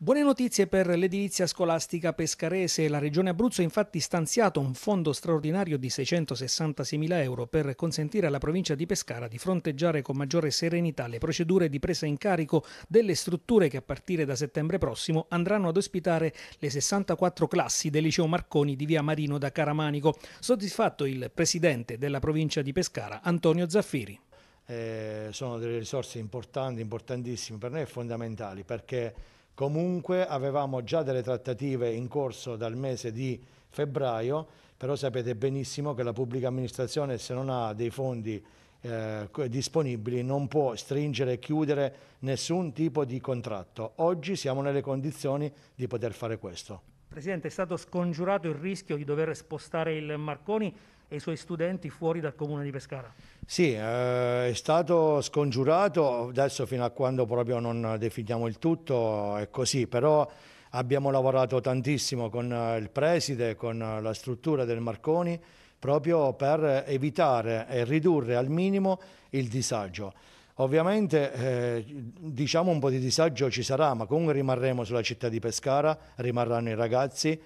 Buone notizie per l'edilizia scolastica pescarese. La Regione Abruzzo ha infatti stanziato un fondo straordinario di 666.000 euro per consentire alla provincia di Pescara di fronteggiare con maggiore serenità le procedure di presa in carico delle strutture che a partire da settembre prossimo andranno ad ospitare le 64 classi del liceo Marconi di via Marino da Caramanico. Soddisfatto il presidente della provincia di Pescara, Antonio Zaffiri. Eh, sono delle risorse importanti, importantissime per noi e fondamentali perché Comunque avevamo già delle trattative in corso dal mese di febbraio, però sapete benissimo che la pubblica amministrazione se non ha dei fondi eh, disponibili non può stringere e chiudere nessun tipo di contratto. Oggi siamo nelle condizioni di poter fare questo. Presidente, è stato scongiurato il rischio di dover spostare il Marconi e i suoi studenti fuori dal comune di Pescara? Sì, eh, è stato scongiurato, adesso fino a quando proprio non definiamo il tutto è così, però abbiamo lavorato tantissimo con eh, il preside, con eh, la struttura del Marconi, proprio per evitare e ridurre al minimo il disagio. Ovviamente eh, diciamo un po' di disagio ci sarà, ma comunque rimarremo sulla città di Pescara, rimarranno i ragazzi.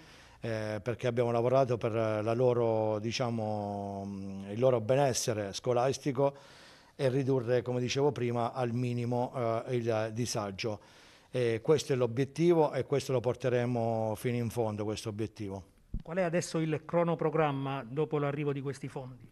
Eh, perché abbiamo lavorato per loro, diciamo, mm, il loro benessere scolastico e ridurre, come dicevo prima, al minimo eh, il disagio. E questo è l'obiettivo e questo lo porteremo fino in fondo, questo obiettivo. Qual è adesso il cronoprogramma dopo l'arrivo di questi fondi?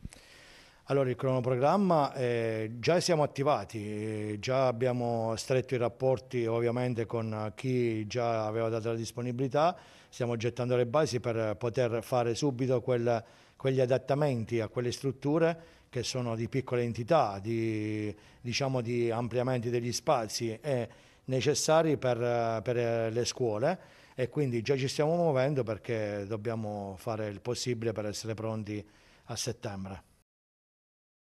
Allora, il cronoprogramma eh, già siamo attivati, eh, già abbiamo stretto i rapporti ovviamente con chi già aveva dato la disponibilità, stiamo gettando le basi per poter fare subito quel, quegli adattamenti a quelle strutture che sono di piccole entità, di, diciamo di ampliamenti degli spazi eh, necessari per, per le scuole e quindi già ci stiamo muovendo perché dobbiamo fare il possibile per essere pronti a settembre.